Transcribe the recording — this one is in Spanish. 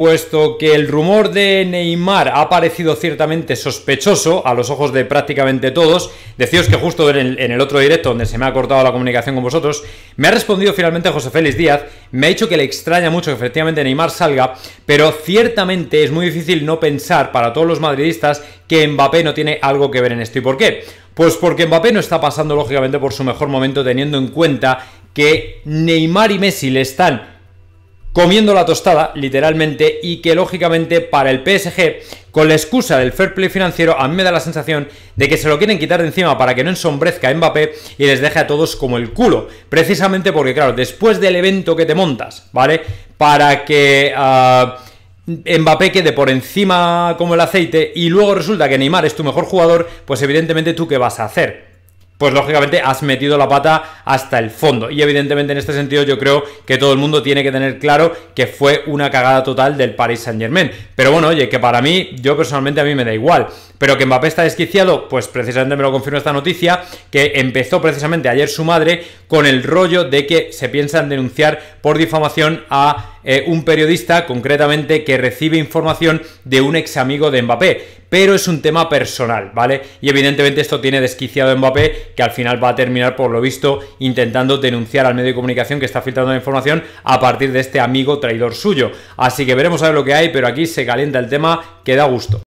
Puesto que el rumor de Neymar ha parecido ciertamente sospechoso a los ojos de prácticamente todos, decíos que justo en el, en el, otro directo donde se me ha cortado la comunicación con vosotros, me ha respondido finalmente José Félix Díaz, me ha dicho que le extraña mucho que efectivamente Neymar salga, pero ciertamente es muy difícil no pensar para todos los madridistas que Mbappé no tiene algo que ver en esto. ¿Y por qué? Pues porque Mbappé no está pasando lógicamente por su mejor momento teniendo en cuenta que Neymar y Messi le están comiendo la tostada, literalmente, y que lógicamente para el PSG, con la excusa del fair play financiero, a mí me da la sensación de que se lo quieren quitar de encima para que no ensombrezca Mbappé y les deje a todos como el culo. Precisamente porque, claro, después del evento que te montas, ¿vale? Para que... Ah, Mbappé quede por encima como el aceite y luego resulta que Neymar es tu mejor jugador, pues evidentemente tú qué vas a hacer pues lógicamente has metido la pata hasta el fondo. Y evidentemente en este sentido yo creo que todo el mundo tiene que tener claro que fue una cagada total del Paris Saint Germain. Pero bueno, oye, que para mí, yo personalmente a mí me da igual. Pero que Mbappé está desquiciado, pues precisamente me lo confirma esta noticia, que empezó precisamente ayer su madre con el rollo de que se piensan denunciar por difamación a eh, un periodista concretamente que recibe información de un ex amigo de Mbappé pero es un tema personal, ¿vale? Y evidentemente esto tiene desquiciado a Mbappé, que al final va a terminar, por lo visto, intentando denunciar al medio de comunicación que está filtrando la información a partir de este amigo traidor suyo. Así que veremos a ver lo que hay, pero aquí se calienta el tema que da gusto.